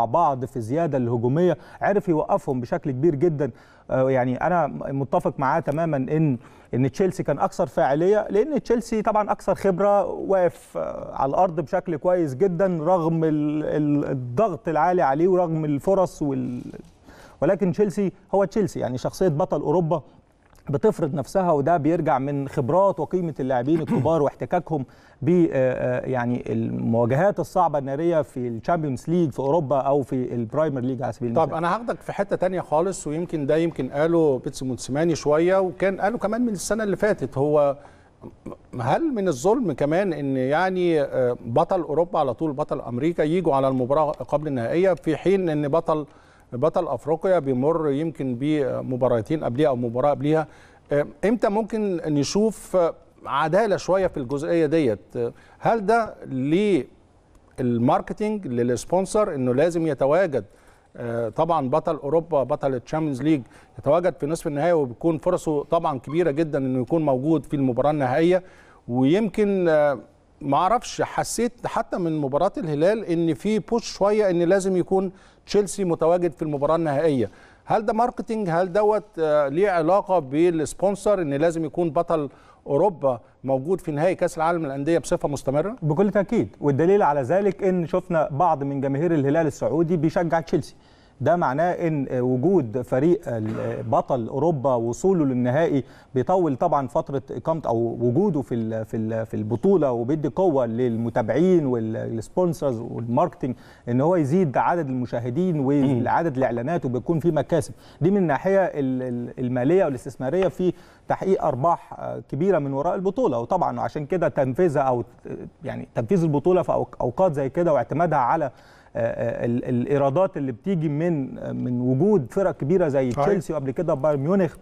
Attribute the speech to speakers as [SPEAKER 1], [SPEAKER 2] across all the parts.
[SPEAKER 1] مع بعض في الزياده الهجوميه عرف يوقفهم بشكل كبير جدا آه، يعني انا متفق معاه تماما ان ان تشيلسي كان اكثر فاعليه لان تشيلسي طبعا اكثر خبره واقف آه، على الارض بشكل كويس جدا رغم الضغط العالي عليه ورغم الفرص وال... ولكن تشيلسي هو تشيلسي يعني شخصيه بطل اوروبا بتفرض نفسها وده بيرجع من خبرات وقيمه اللاعبين الكبار واحتكاكهم ب آه، آه، يعني المواجهات الصعبه الناريه في الشامبيونز ليج في اوروبا او في البرايمر ليج على سبيل المثال.
[SPEAKER 2] طب انا هاخدك في حته تانية خالص ويمكن ده يمكن قاله بيتس موتسيماني شويه وكان قاله كمان من السنه اللي فاتت هو هل من الظلم كمان ان يعني آه، بطل اوروبا على طول بطل امريكا يجوا على المباراه قبل النهائيه في حين ان بطل بطل افريقيا بيمر يمكن بمباراتين قبليها او مباراه قبليها آه، امتى ممكن نشوف عداله شويه في الجزئيه ديت آه، هل ده للماركتنج للسبونسر انه لازم يتواجد آه، طبعا بطل اوروبا بطل الشامبيونز ليج يتواجد في نصف النهائي وبيكون فرصه طبعا كبيره جدا انه يكون موجود في المباراه النهائيه ويمكن ما اعرفش حسيت حتى من مباراه الهلال ان في بوش شويه ان لازم يكون تشيلسي متواجد في المباراه النهائيه هل ده ماركتنج هل دوت آه، ليه علاقه بالسبونسر ان لازم يكون بطل اوروبا موجود في نهائي كاس العالم للانديه بصفه مستمره
[SPEAKER 1] بكل تاكيد والدليل على ذلك ان شفنا بعض من جماهير الهلال السعودي بيشجع تشيلسي ده معناه ان وجود فريق بطل اوروبا وصوله للنهائي بيطول طبعا فتره اقامته او وجوده في في في البطوله وبيدي قوه للمتابعين والسبونسرز والماركتنج ان هو يزيد عدد المشاهدين وعدد الاعلانات وبيكون في مكاسب دي من الناحيه الماليه والاستثماريه في تحقيق ارباح كبيره من وراء البطوله وطبعا عشان كده تنفيذها او يعني تنفيذ البطوله في اوقات زي كده واعتمادها على الايرادات اللي بتيجي من من وجود فرق كبيره زي تشيلسي وقبل كده بايرن ميونخ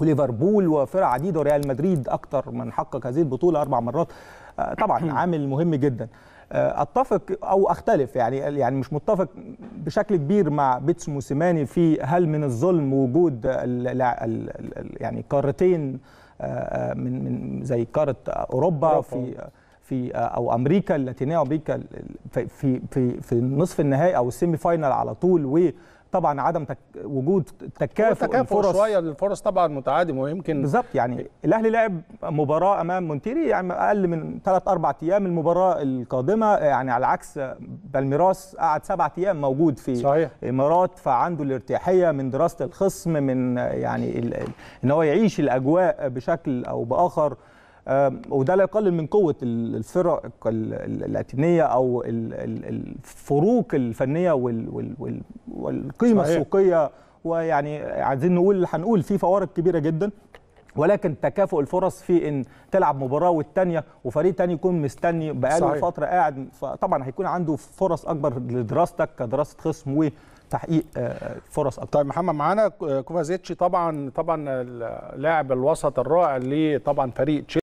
[SPEAKER 1] وليفربول وفرق عديده وريال مدريد اكتر من حقق هذه البطوله اربع مرات آه، طبعا عامل مهم جدا آه، اتفق او اختلف يعني يعني مش متفق بشكل كبير مع بيتس موسيماني في هل من الظلم وجود الـ الـ يعني قارتين آه، من من زي قاره اوروبا في في او امريكا اللاتينيه وامريكا في في في نصف النهائي او السيمي فاينال على طول و طبعا عدم تك... وجود تكافؤ الفرص شويه
[SPEAKER 2] الفرص طبعا
[SPEAKER 1] متعادم ويمكن بالظبط يعني إيه. الاهلي لعب مباراه امام مونتيري يعني اقل من ثلاث اربع ايام المباراه القادمه يعني على عكس بالميراس قعد سبع ايام موجود في صحيح. امارات فعنده الارتياحيه من دراسه الخصم من يعني ال... ان هو يعيش الاجواء بشكل او باخر وده لا يقلل من قوه الفرق اللاتينيه او الفروق الفنيه والقيمه صحيح. السوقيه ويعني عايزين نقول هنقول في فوارق كبيره جدا ولكن تكافؤ الفرص في ان تلعب مباراه والثانيه وفريق ثاني يكون مستني بقاله صحيح. فتره قاعد فطبعا هيكون عنده فرص اكبر لدراستك كدراسه
[SPEAKER 2] خصم وتحقيق آه، فرص اكتر طيب محمد معانا كوفازيتش طبعا طبعا لاعب الوسط الرائع اللي طبعا فريق تشيلسي